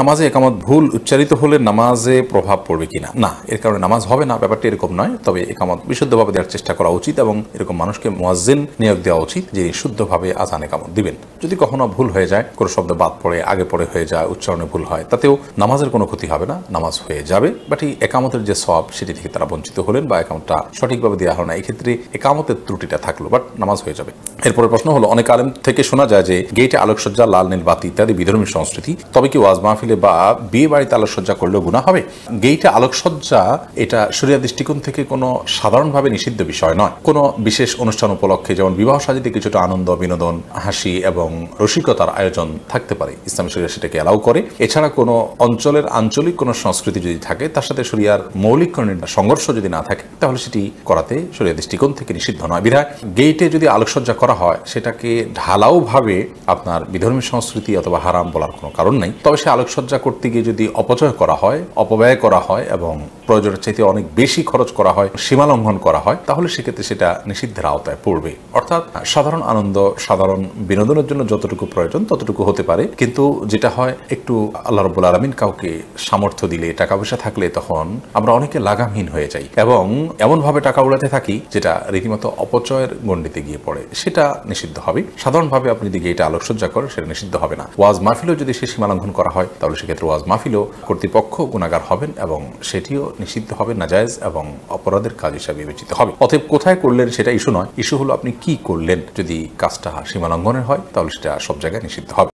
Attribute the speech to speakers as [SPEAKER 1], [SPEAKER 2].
[SPEAKER 1] নামাজে একামত ভুল উচ্চারিত হলে নামাজে প্রভাব পড়বে কিনা না এর কারণে নামাজ হবে না ব্যাপারটি এরকম নয় তবে একামত বিশুদ্ধভাবে দেওয়ার চেষ্টা করা উচিত এবং এরকম মানুষকে মোয়াজ্জিন নিয়োগ দেওয়া উচিত যিনি শুদ্ধভাবে আজান একামত দিবেন যদি কখনো ভুল হয়ে যায় কোনো শব্দ বাদ পড়ে আগে পড়ে হয়ে যায় উচ্চারণে ভুল হয় তাতেও নামাজের কোনো ক্ষতি হবে না নামাজ হয়ে যাবে বাট এই একামতের যে সব সেটি থেকে তারা বঞ্চিত হলেন বা একামতটা সঠিকভাবে দেওয়া হলো না এক্ষেত্রে একামতের ত্রুটিটা থাকলো বাট নামাজ হয়ে যাবে এরপরে প্রশ্ন হলো অনেক আলেম থেকে শোনা যায় যে গেটে আলোকসজ্জা লাল নীল বাতি ইত্যাদি বিধর্মী সংস্কৃতি তবে কি ওয়াজ মাহফিলে বা বিয়ে বাড়িতে আলোকসজ্জা করলেও গুণা হবে গেইটে আলোকসজ্জা এটা সরিয়া দৃষ্টিকোণ থেকে কোনো সাধারণভাবে নিষিদ্ধ বিষয় নয় কোনো বিশেষ অনুষ্ঠান উপলক্ষে যেমন বিবাহ সাজিতে কিছুটা আনন্দ বিনোদন হাসি এবং রসিকতার আয়োজন থাকতে পারে ইসলাম শরিয়া সেটাকে অ্যালাউ করে এছাড়া কোনো অঞ্চলের আঞ্চলিক কোনো সংস্কৃতি যদি থাকে তার সাথে শরিয়ার মৌলিক কোনো সংঘর্ষ যদি না থাকে তাহলে সেটি করাতে শরিয়া দৃষ্টিকোণ থেকে নিষিদ্ধ নয় বিধায় গেইটে যদি আলোকসজ্জা করা হয় সেটাকে ঢালাওভাবে আপনার বিধর্মী সংস্কৃতি অথবা হারাম বলার কোনো কারণ নেই তবে সে আলোকসজ্জা করতে গিয়ে যদি অপচয় করা হয় অপব্যয় করা হয় এবং প্রয়োজনের চাইতে অনেক বেশি খরচ করা হয় সীমা লঙ্ঘন করা হয় তাহলে সেক্ষেত্রে সেটা নিষিদ্ধের আওতায় পড়বে অর্থাৎ সাধারণ আনন্দ সাধারণ বিনোদনের জন্য যতটুকু প্রয়োজন ততটুকু হতে পারে কিন্তু যেটা হয় একটু আল্লাহ রব্বুল আলমিন কাউকে সামর্থ্য দিলে টাকা পয়সা থাকলে তখন আমরা অনেকে লাগামহীন হয়ে যাই এবং এমনভাবে টাকা উড়াতে থাকি যেটা রীতিমতো অপচয়ের গণ্ডিতে গিয়ে পড়ে সেটা নিষিদ্ধ হবে সাধারণভাবে আপনি যদি এটা আলোকসজ্জা করেন সেটা নিষিদ্ধ হবে না ওয়াজ মাহফিলও যদি সে সীমালঙ্ঘন করা হয় তাহলে সেক্ষেত্রে ওয়াজ মাহফিলও কর্তৃপক্ষ গুণাগার হবেন এবং সেটিও নিষিদ্ধ হবে নাজায়জ এবং অপরাধের কাজ হিসাবে বিবেচিত হবে অতএব কোথায় করলেন সেটা ইস্যু নয় ইস্যু হলো আপনি কি করলেন যদি কাজটা সীমালঙ্ঘনের হয় তাহলে জিনিসটা সব জায়গায় নিষিদ্ধ হবে